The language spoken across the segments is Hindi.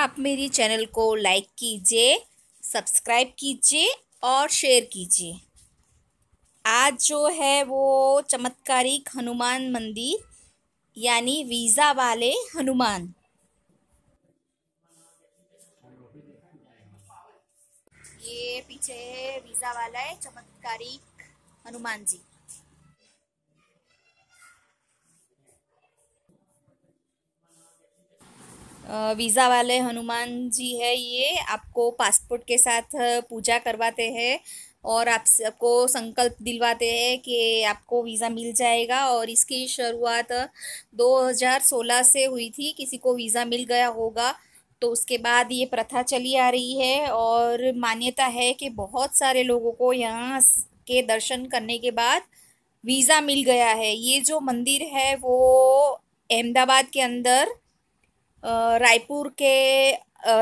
आप मेरी चैनल को लाइक कीजिए सब्सक्राइब कीजिए और शेयर कीजिए आज जो है वो चमत्कारिक हनुमान मंदिर यानी वीज़ा वाले हनुमान ये पीछे वीज़ा वाला है चमत्कारिक हनुमान जी वीज़ा वाले हनुमान जी है ये आपको पासपोर्ट के साथ पूजा करवाते हैं और आप सबको संकल्प दिलवाते हैं कि आपको वीज़ा मिल जाएगा और इसकी शुरुआत 2016 से हुई थी किसी को वीज़ा मिल गया होगा तो उसके बाद ये प्रथा चली आ रही है और मान्यता है कि बहुत सारे लोगों को यहाँ के दर्शन करने के बाद वीज़ा मिल गया है ये जो मंदिर है वो अहमदाबाद के अंदर रायपुर के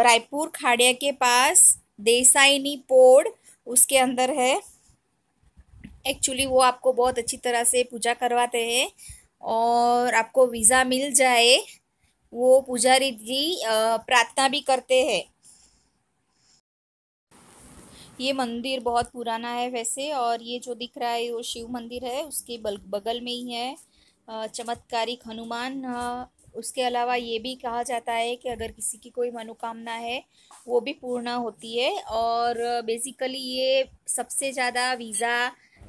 रायपुर खाड़िया के पास देसाइनी पोड़ उसके अंदर है एक्चुअली वो आपको बहुत अच्छी तरह से पूजा करवाते हैं और आपको वीज़ा मिल जाए वो पुजारी जी प्रार्थना भी करते हैं ये मंदिर बहुत पुराना है वैसे और ये जो दिख रहा है वो शिव मंदिर है उसके बगल में ही है चमत्कारिक हनुमान उसके अलावा ये भी कहा जाता है कि अगर किसी की कोई मनोकामना है वो भी पूर्ण होती है और बेसिकली ये सबसे ज़्यादा वीज़ा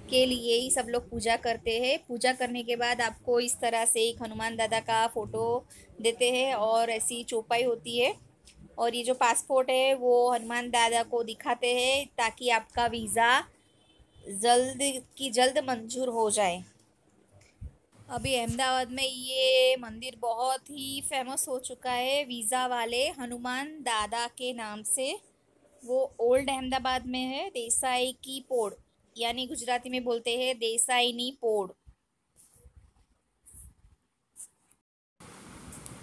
के लिए ही सब लोग पूजा करते हैं पूजा करने के बाद आपको इस तरह से एक हनुमान दादा का फ़ोटो देते हैं और ऐसी चौपाई होती है और ये जो पासपोर्ट है वो हनुमान दादा को दिखाते हैं ताकि आपका वीज़ा जल्द की जल्द मंजूर हो जाए अभी अहमदाबाद में ये मंदिर बहुत ही फेमस हो चुका है वीज़ा वाले हनुमान दादा के नाम से वो ओल्ड अहमदाबाद में है देसाई की पोड़ यानी गुजराती में बोलते हैं देसाईनी पोड़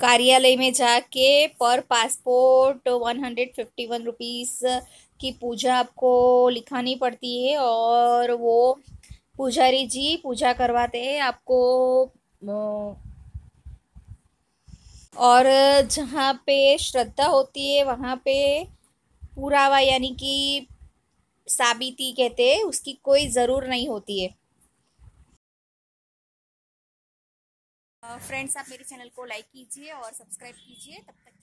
कार्यालय में जाके पर passport one hundred fifty one rupees की पूजा आपको लिखानी पड़ती है और वो पुजारी जी पूजा करवाते हैं आपको और जहाँ पे श्रद्धा होती है वहाँ पे पुरावा यानी कि साबिती कहते हैं उसकी कोई ज़रूर नहीं होती है फ्रेंड्स आप मेरे चैनल को लाइक कीजिए और सब्सक्राइब कीजिए तब तक